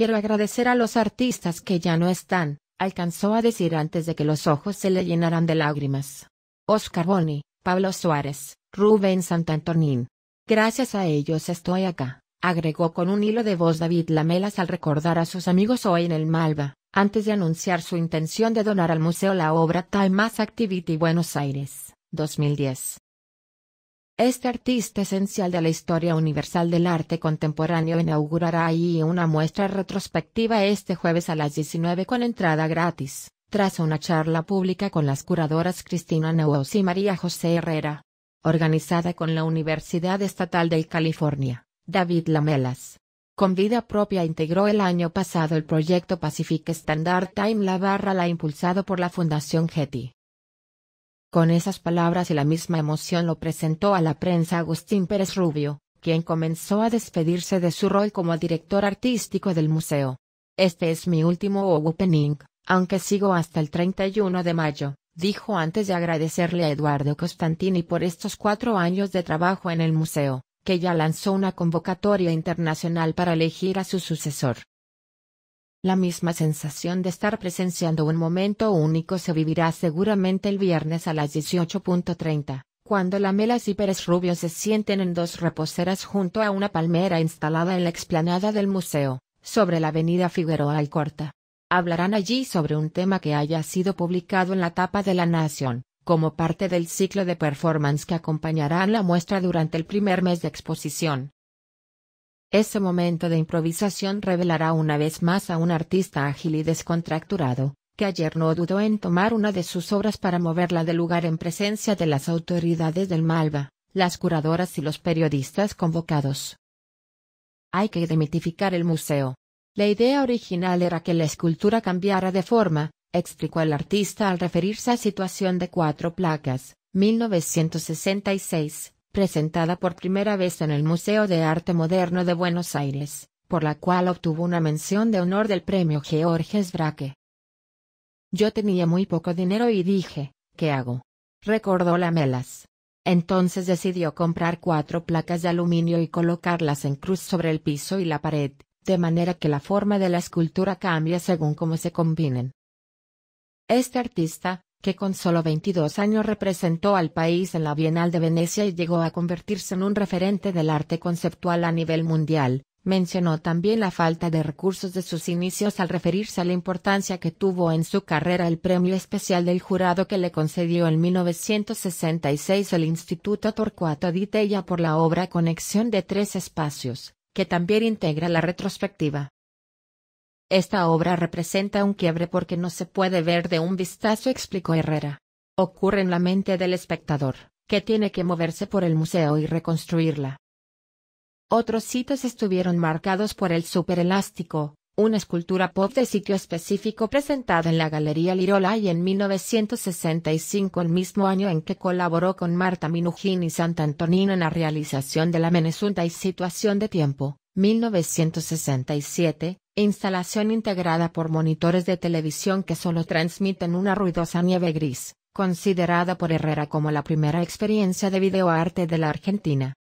Quiero agradecer a los artistas que ya no están, alcanzó a decir antes de que los ojos se le llenaran de lágrimas. Oscar Boni, Pablo Suárez, Rubén Santantonín. Gracias a ellos estoy acá, agregó con un hilo de voz David Lamelas al recordar a sus amigos hoy en el Malva, antes de anunciar su intención de donar al museo la obra Time Mass Activity Buenos Aires, 2010. Este artista esencial de la historia universal del arte contemporáneo inaugurará allí una muestra retrospectiva este jueves a las 19 con entrada gratis, tras una charla pública con las curadoras Cristina Neuos y María José Herrera. Organizada con la Universidad Estatal de California, David Lamelas. Con vida propia integró el año pasado el proyecto Pacific Standard Time La Barra La impulsado por la Fundación Getty con esas palabras y la misma emoción lo presentó a la prensa Agustín Pérez Rubio, quien comenzó a despedirse de su rol como director artístico del museo. Este es mi último opening, aunque sigo hasta el 31 de mayo, dijo antes de agradecerle a Eduardo Costantini por estos cuatro años de trabajo en el museo, que ya lanzó una convocatoria internacional para elegir a su sucesor. La misma sensación de estar presenciando un momento único se vivirá seguramente el viernes a las 18.30, cuando Lamelas y Pérez Rubio se sienten en dos reposeras junto a una palmera instalada en la explanada del museo, sobre la avenida Figueroa Alcorta. Hablarán allí sobre un tema que haya sido publicado en la tapa de La Nación, como parte del ciclo de performance que acompañarán la muestra durante el primer mes de exposición. Ese momento de improvisación revelará una vez más a un artista ágil y descontracturado, que ayer no dudó en tomar una de sus obras para moverla de lugar en presencia de las autoridades del Malva, las curadoras y los periodistas convocados. Hay que demitificar el museo. La idea original era que la escultura cambiara de forma, explicó el artista al referirse a situación de cuatro placas, 1966, presentada por primera vez en el Museo de Arte Moderno de Buenos Aires, por la cual obtuvo una mención de honor del premio Georges Braque. Yo tenía muy poco dinero y dije, ¿qué hago? Recordó Lamelas. Entonces decidió comprar cuatro placas de aluminio y colocarlas en cruz sobre el piso y la pared, de manera que la forma de la escultura cambia según cómo se combinen. Este artista, que con solo 22 años representó al país en la Bienal de Venecia y llegó a convertirse en un referente del arte conceptual a nivel mundial. Mencionó también la falta de recursos de sus inicios al referirse a la importancia que tuvo en su carrera el premio especial del jurado que le concedió en 1966 el Instituto Torcuato di Tella por la obra Conexión de Tres Espacios, que también integra la retrospectiva. Esta obra representa un quiebre porque no se puede ver de un vistazo, explicó Herrera. Ocurre en la mente del espectador, que tiene que moverse por el museo y reconstruirla. Otros sitios estuvieron marcados por el superelástico, una escultura pop de sitio específico presentada en la Galería Lirola y en 1965, el mismo año en que colaboró con Marta Minujín y Antonino en la realización de la Menesunta y Situación de Tiempo. 1967, instalación integrada por monitores de televisión que solo transmiten una ruidosa nieve gris, considerada por Herrera como la primera experiencia de videoarte de la Argentina.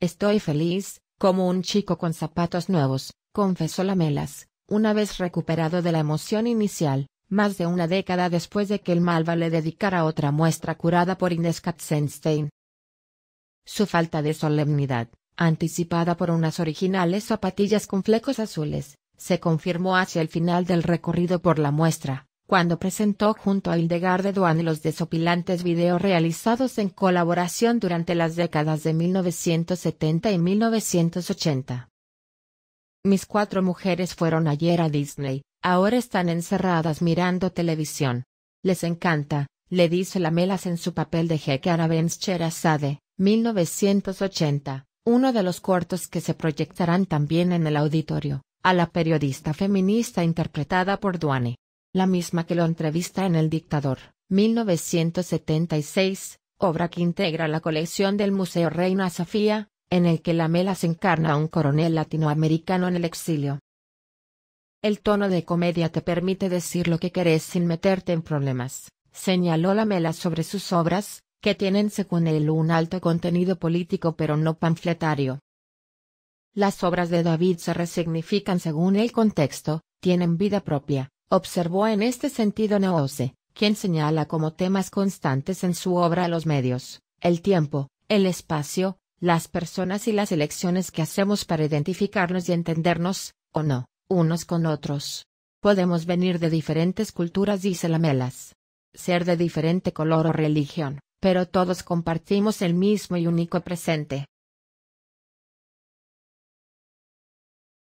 Estoy feliz, como un chico con zapatos nuevos, confesó Lamelas, una vez recuperado de la emoción inicial, más de una década después de que el Malva le dedicara otra muestra curada por Inés Katzenstein. Su falta de solemnidad, anticipada por unas originales zapatillas con flecos azules, se confirmó hacia el final del recorrido por la muestra, cuando presentó junto a de Duane los desopilantes videos realizados en colaboración durante las décadas de 1970 y 1980. Mis cuatro mujeres fueron ayer a Disney, ahora están encerradas mirando televisión. Les encanta, le dice Lamelas en su papel de Hecara Ben Sherazade, 1980 uno de los cortos que se proyectarán también en el auditorio, a la periodista feminista interpretada por Duane, la misma que lo entrevista en El Dictador, 1976, obra que integra la colección del Museo Reina Sofía, en el que Lamela se encarna a un coronel latinoamericano en el exilio. El tono de comedia te permite decir lo que querés sin meterte en problemas, señaló Lamela sobre sus obras, que tienen según él un alto contenido político pero no panfletario. Las obras de David se resignifican según el contexto, tienen vida propia, observó en este sentido Noose, quien señala como temas constantes en su obra los medios, el tiempo, el espacio, las personas y las elecciones que hacemos para identificarnos y entendernos, o no, unos con otros. Podemos venir de diferentes culturas y salamelas. Ser de diferente color o religión, pero todos compartimos el mismo y único presente.